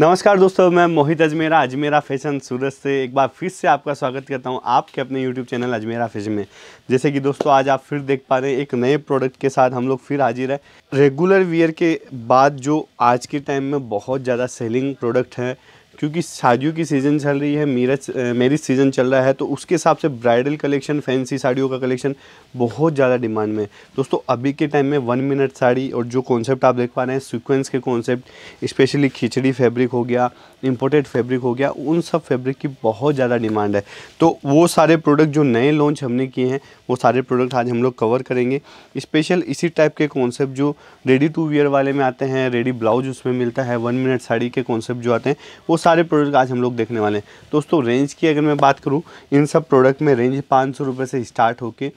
नमस्कार दोस्तों मैं मोहित अजमेरा अजमेरा फैशन सूरत से एक बार फिर से आपका स्वागत करता हूं आपके अपने यूट्यूब चैनल अजमेरा फैशन में जैसे कि दोस्तों आज आप फिर देख पा रहे हैं एक नए प्रोडक्ट के साथ हम लोग फिर हाजिर है रेगुलर वियर के बाद जो आज के टाइम में बहुत ज़्यादा सेलिंग प्रोडक्ट है क्योंकि शादियों की सीज़न चल रही है मीरज मैरिज सीज़न चल रहा है तो उसके हिसाब से ब्राइडल कलेक्शन फैंसी साड़ियों का कलेक्शन बहुत ज़्यादा डिमांड में है दोस्तों अभी के टाइम में वन मिनट साड़ी और जो कॉन्सेप्ट आप देख पा रहे हैं सीक्वेंस के कॉन्सेप्ट स्पेशली खिचड़ी फैब्रिक हो गया इम्पोर्टेड फैब्रिक हो गया उन सब फैब्रिक की बहुत ज़्यादा डिमांड है तो वो सारे प्रोडक्ट जो नए लॉन्च हमने किए हैं वो सारे प्रोडक्ट आज हम लोग कवर करेंगे स्पेशल इसी टाइप के कॉन्सेप्ट जो रेडी टू वियर वाले में आते हैं रेडी ब्लाउज उसमें मिलता है वन मिनट साड़ी के कॉन्सेप्ट जो आते हैं वो सारे प्रोडक्ट आज हम लोग देखने वाले हैं दोस्तों रेंज की अगर मैं बात करूँ इन सब प्रोडक्ट में रेंज पाँच से स्टार्ट होकर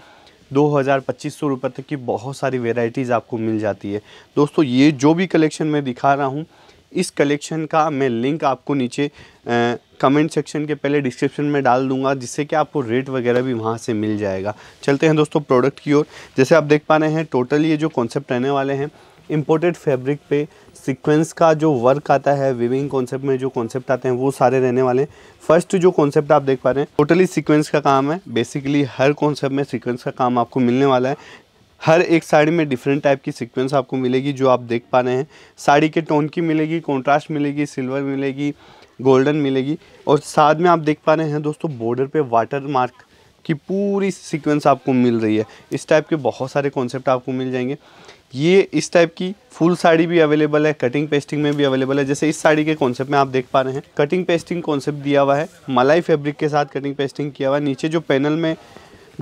दो हज़ार पच्चीस सौ रुपये तक की बहुत सारी वेराइटीज़ आपको मिल जाती है दोस्तों ये जो भी कलेक्शन मैं दिखा रहा हूँ इस कलेक्शन का मैं लिंक आपको नीचे कमेंट सेक्शन के पहले डिस्क्रिप्शन में डाल दूंगा जिससे कि आपको रेट वगैरह भी वहाँ से मिल जाएगा चलते हैं दोस्तों प्रोडक्ट की ओर जैसे आप देख पा रहे हैं टोटल ये जो कॉन्सेप्ट रहने वाले हैं इम्पोर्टेड फैब्रिक पे सीक्वेंस का जो वर्क आता है विविंग कॉन्सेप्ट में जो कॉन्सेप्ट आते हैं वो सारे रहने वाले हैं फर्स्ट जो कॉन्सेप्ट आप देख पा रहे हैं टोटली सीक्वेंस का काम है बेसिकली हर कॉन्सेप्ट में सीक्वेंस का काम आपको मिलने वाला है हर एक साड़ी में डिफरेंट टाइप की सीक्वेंस आपको मिलेगी जो आप देख पा रहे हैं साड़ी के टोन की मिलेगी कॉन्ट्रास्ट मिलेगी सिल्वर मिलेगी गोल्डन मिलेगी और साथ में आप देख पा रहे हैं दोस्तों बॉर्डर पे वाटर मार्क की पूरी सीक्वेंस आपको मिल रही है इस टाइप के बहुत सारे कॉन्सेप्ट आपको मिल जाएंगे ये इस टाइप की फुल साड़ी भी अवेलेबल है कटिंग पेस्टिंग में भी अवेलेबल है जैसे इस साड़ी के कॉन्सेप्ट में आप देख पा रहे हैं कटिंग पेस्टिंग कॉन्सेप्ट दिया हुआ है मलाई फैब्रिक के साथ कटिंग पेस्टिंग किया हुआ है नीचे जो पैनल में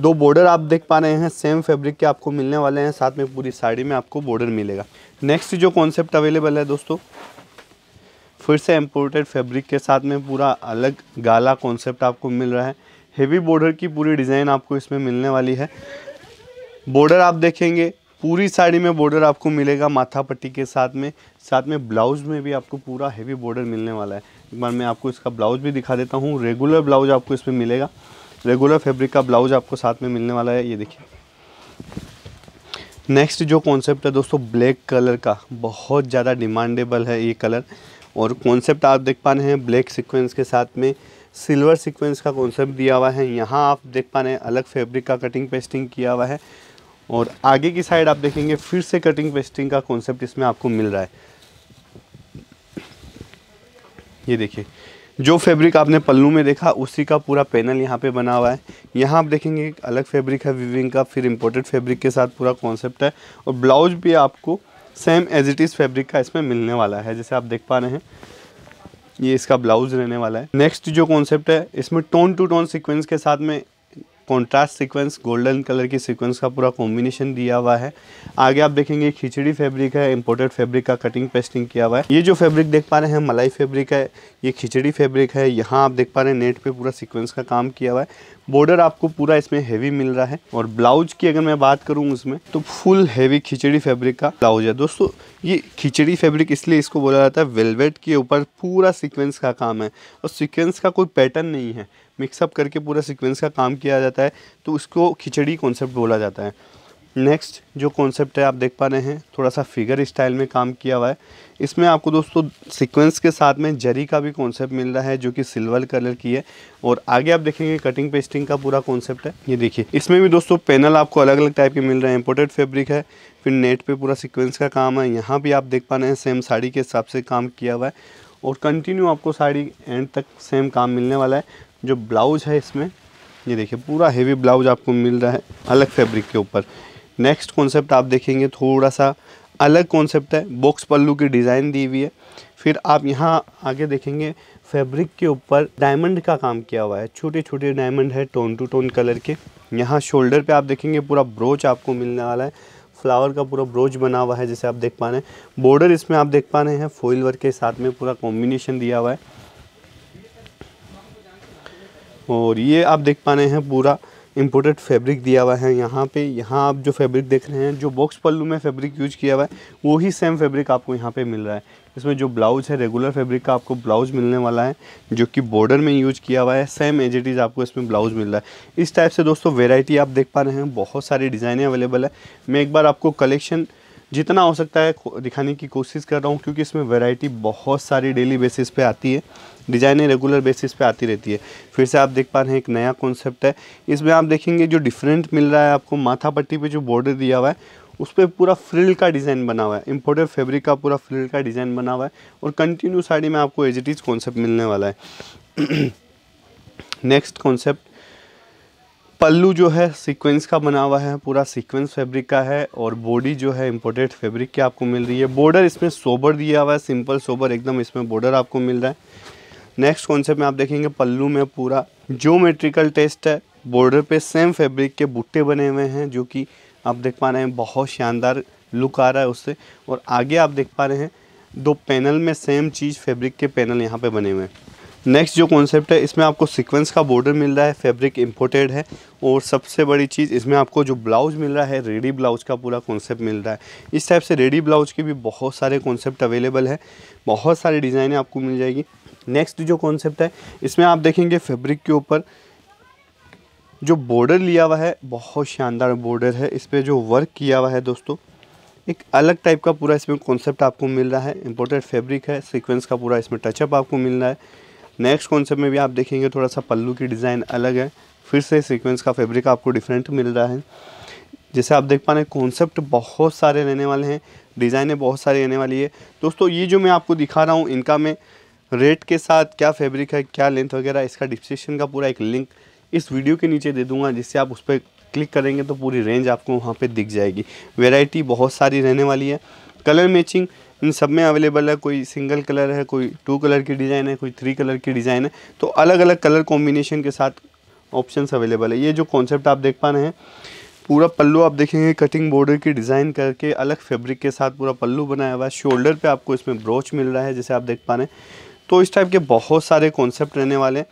दो बॉर्डर आप देख पा रहे हैं सेम फैब्रिक के आपको मिलने वाले हैं साथ में पूरी साड़ी में आपको बॉर्डर मिलेगा नेक्स्ट जो कॉन्सेप्ट अवेलेबल है दोस्तों फिर से एम्पोर्टेड फैब्रिक के साथ में पूरा अलग गाला कॉन्सेप्ट आपको मिल रहा है हेवी बॉर्डर की पूरी डिज़ाइन आपको इसमें मिलने वाली है बॉर्डर आप देखेंगे पूरी साड़ी में बॉर्डर आपको मिलेगा माथा पट्टी के साथ में साथ में ब्लाउज़ में भी आपको पूरा हेवी बॉर्डर मिलने वाला है एक बार मैं आपको इसका ब्लाउज़ भी दिखा देता हूँ रेगुलर ब्लाउज आपको इसमें मिलेगा रेगुलर फैब्रिक का ब्लाउज आपको साथ में मिलने वाला है ये देखिए नेक्स्ट जो कॉन्सेप्ट है दोस्तों ब्लैक कलर का बहुत ज़्यादा डिमांडेबल है ये कलर और कॉन्सेप्ट आप देख पा रहे हैं ब्लैक सिक्वेंस के साथ में सिल्वर सिक्वेंस का कॉन्सेप्ट दिया हुआ है यहाँ आप देख पा रहे हैं अलग फैब्रिक का कटिंग पेस्टिंग किया हुआ है और आगे की साइड आप देखेंगे फिर से कटिंग पेस्टिंग का कॉन्सेप्ट इसमें आपको मिल रहा है ये देखिए जो फैब्रिक आपने पल्लू में देखा उसी का पूरा पैनल यहाँ पे बना हुआ है यहाँ आप देखेंगे एक अलग फैब्रिक है विविंग का फिर इम्पोर्टेड फैब्रिक के साथ पूरा कॉन्सेप्ट है और ब्लाउज भी आपको same as it is fabric का इसमें मिलने वाला है जैसे आप देख पा रहे हैं ये इसका ब्लाउज रहने वाला है नेक्स्ट जो कॉन्सेप्ट है इसमें टोन टू टोन सिक्वेंस के साथ में कॉन्ट्रास्ट सीक्वेंस गोल्डन कलर की सीक्वेंस का पूरा कॉम्बिनेशन दिया हुआ है आगे आप देखेंगे खिचड़ी फैब्रिक है इंपोर्टेड फैब्रिक का कटिंग पेस्टिंग किया हुआ है ये जो फैब्रिक देख पा रहे हैं मलाई फैब्रिक है ये खिचड़ी फैब्रिक है यहाँ आप देख पा रहे हैं नेट पर पूरा सिक्वेंस का काम किया हुआ है बॉर्डर आपको पूरा इसमें हैवी मिल रहा है और ब्लाउज की अगर मैं बात करूँ उसमें तो फुल हैवी खिचड़ी फैब्रिक का ब्लाउज है दोस्तों ये खिचड़ी फैब्रिक इसलिए इसको बोला जाता है वेलवेट के ऊपर पूरा सीक्वेंस का काम है और सीक्वेंस का कोई पैटर्न नहीं है मिक्सअप करके पूरा सिक्वेंस का काम किया जाता है तो उसको खिचड़ी कॉन्सेप्ट बोला जाता है नेक्स्ट जो कॉन्सेप्ट है आप देख पा रहे हैं थोड़ा सा फिगर स्टाइल में काम किया हुआ है इसमें आपको दोस्तों सीक्वेंस के साथ में जरी का भी कॉन्सेप्ट मिल रहा है जो कि सिल्वर कलर की है और आगे आप देखेंगे कटिंग पेस्टिंग का पूरा कॉन्सेप्ट है ये देखिए इसमें भी दोस्तों पैनल आपको अलग अलग टाइप के मिल रहे हैं इम्पोर्टेड फेब्रिक है फिर नेट पर पूरा सिक्वेंस का काम है यहाँ भी आप देख पा रहे हैं सेम साड़ी के हिसाब से काम किया हुआ है और कंटिन्यू आपको साड़ी एंड तक सेम काम मिलने वाला है जो ब्लाउज है इसमें ये देखिए पूरा हेवी ब्लाउज आपको मिल रहा है अलग फैब्रिक के ऊपर नेक्स्ट कॉन्सेप्ट आप देखेंगे थोड़ा सा अलग कॉन्सेप्ट है बॉक्स पल्लू की डिज़ाइन दी हुई है फिर आप यहाँ आगे देखेंगे फैब्रिक के ऊपर डायमंड का काम किया हुआ है छोटे छोटे डायमंड है टोन टू टोन कलर के यहाँ शोल्डर पे आप देखेंगे पूरा ब्रोच आपको मिलने वाला है फ्लावर का पूरा ब्रोच बना हुआ है जैसे आप देख पा रहे हैं बॉर्डर इसमें आप देख पा रहे हैं फॉइल वर्क के साथ में पूरा कॉम्बिनेशन दिया हुआ है और ये आप देख पा रहे हैं पूरा इम्पोर्टेड फैब्रिक दिया हुआ है यहाँ पे यहाँ आप जो फैब्रिक देख रहे हैं जो बॉक्स पल्लू में फैब्रिक यूज किया हुआ है वो ही सेम फैब्रिक आपको यहाँ पे मिल रहा है इसमें जो ब्लाउज है रेगुलर फैब्रिक का आपको ब्लाउज मिलने वाला है जो कि बॉर्डर में यूज किया हुआ है सेम एज इट इज़ आपको इसमें ब्लाउज मिल रहा है इस टाइप से दोस्तों वेराइटी आप देख पा रहे हैं बहुत सारी डिज़ाइनें अवेलेबल है मैं एक बार आपको कलेक्शन जितना हो सकता है दिखाने की कोशिश कर रहा हूँ क्योंकि इसमें वैरायटी बहुत सारी डेली बेसिस पे आती है डिज़ाइनें रेगुलर बेसिस पे आती रहती है फिर से आप देख पा रहे हैं एक नया कॉन्सेप्ट है इसमें आप देखेंगे जो डिफरेंट मिल रहा है आपको माथा पट्टी पर जो बॉर्डर दिया हुआ है उस पर पूरा फ्रिल का डिज़ाइन बना हुआ है इम्पोर्टेड फेब्रिक का पूरा फ्रिल का डिज़ाइन बना हुआ है और कंटिन्यू साड़ी में आपको एज कॉन्सेप्ट मिलने वाला है नेक्स्ट कॉन्सेप्ट पल्लू जो है सीक्वेंस का बना हुआ है पूरा सीक्वेंस फैब्रिक का है और बॉडी जो है इम्पोर्टेड फैब्रिक की आपको मिल रही है बॉर्डर इसमें सोबर दिया हुआ है सिंपल सोबर एकदम इसमें बॉर्डर आपको मिल रहा है नेक्स्ट कॉन्सेप्ट में आप देखेंगे पल्लू में पूरा ज्योमेट्रिकल टेस्ट है बॉर्डर पे सेम फैब्रिक के बुट्टे बने हुए हैं जो कि आप देख पा रहे हैं बहुत शानदार लुक आ रहा है उससे और आगे आप देख पा रहे हैं दो पैनल में सेम चीज़ फैब्रिक के पैनल यहाँ पे बने हुए हैं नेक्स्ट जो कॉन्सेप्ट है इसमें आपको सीक्वेंस का बॉर्डर मिल रहा है फैब्रिक इम्पोर्टेड है और सबसे बड़ी चीज़ इसमें आपको जो ब्लाउज मिल रहा है रेडी ब्लाउज का पूरा कॉन्सेप्ट मिल रहा है इस टाइप से रेडी ब्लाउज के भी बहुत सारे कॉन्सेप्ट अवेलेबल है बहुत सारी डिज़ाइनें आपको मिल जाएगी नेक्स्ट जो कॉन्सेप्ट है इसमें आप देखेंगे फेब्रिक के ऊपर जो बॉर्डर लिया हुआ है बहुत शानदार बॉर्डर है इस पर जो वर्क किया हुआ है दोस्तों एक अलग टाइप का पूरा इसमें कॉन्सेप्ट आपको मिल रहा है इम्पोर्टेड फैब्रिक है सीक्वेंस का पूरा इसमें टचअप आपको मिल रहा है नेक्स्ट कॉन्सेप्ट में भी आप देखेंगे थोड़ा सा पल्लू की डिज़ाइन अलग है फिर से सीक्वेंस का फैब्रिक आपको डिफरेंट मिल रहा है जैसे आप देख पा रहे हैं कॉन्सेप्ट बहुत सारे रहने वाले हैं डिज़ाइनें बहुत सारी रहने वाली है दोस्तों ये जो मैं आपको दिखा रहा हूँ इनका मैं रेट के साथ क्या फैब्रिक है क्या लेंथ वगैरह इसका डिस्क्रिप्शन का पूरा एक लिंक इस वीडियो के नीचे दे दूँगा जिससे आप उस पर क्लिक करेंगे तो पूरी रेंज आपको वहाँ पर दिख जाएगी वेराइटी बहुत सारी रहने वाली है कलर मैचिंग इन सब में अवेलेबल है कोई सिंगल कलर है कोई टू कलर की डिज़ाइन है कोई थ्री कलर की डिज़ाइन है तो अलग अलग कलर कॉम्बिनेशन के साथ ऑप्शंस अवेलेबल है ये जो कॉन्सेप्ट आप देख पा रहे हैं पूरा पल्लू आप देखेंगे कटिंग बॉर्डर की डिज़ाइन करके अलग फैब्रिक के साथ पूरा पल्लू बनाया हुआ है शोल्डर पे आपको इसमें ब्रोच मिल रहा है जैसे आप देख पा रहे हैं तो इस टाइप के बहुत सारे कॉन्सेप्ट रहने वाले हैं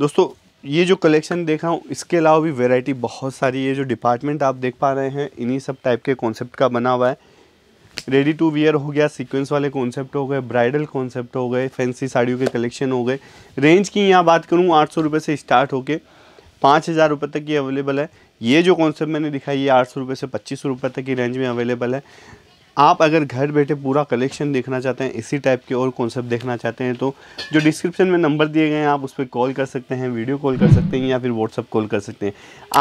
दोस्तों ये जो कलेक्शन देखा हूँ इसके अलावा भी वेराइटी बहुत सारी ये जो डिपार्टमेंट आप देख पा रहे हैं इन्हीं सब टाइप के कॉन्सेप्ट का बना हुआ है रेडी टू वियर हो गया सीक्वेंस वाले कॉन्सेप्ट हो गए ब्राइडल कॉन्सेप्ट हो गए फैंसी साड़ियों के कलेक्शन हो गए रेंज की यहाँ बात करूँ आठ सौ रुपये से स्टार्ट होकर पाँच हज़ार रुपये तक ये अवेलेबल है ये जो कॉन्सेप्ट मैंने दिखाई ये आठ सौ रुपये से पच्चीस सौ रुपये तक की रेंज में अवेलेबल है आप अगर घर बैठे पूरा कलेक्शन देखना चाहते हैं इसी टाइप के और कॉन्सेप्ट देखना चाहते हैं तो जो डिस्क्रिप्शन में नंबर दिए गए हैं आप उस पर कॉल कर सकते हैं वीडियो कॉल कर सकते हैं या फिर व्हाट्सअप कॉल कर सकते हैं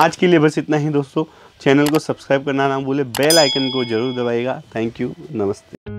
आज के लिए बस इतना ही दोस्तों चैनल को सब्सक्राइब करना ना भूले बेल आइकन को जरूर दबाइएगा थैंक यू नमस्ते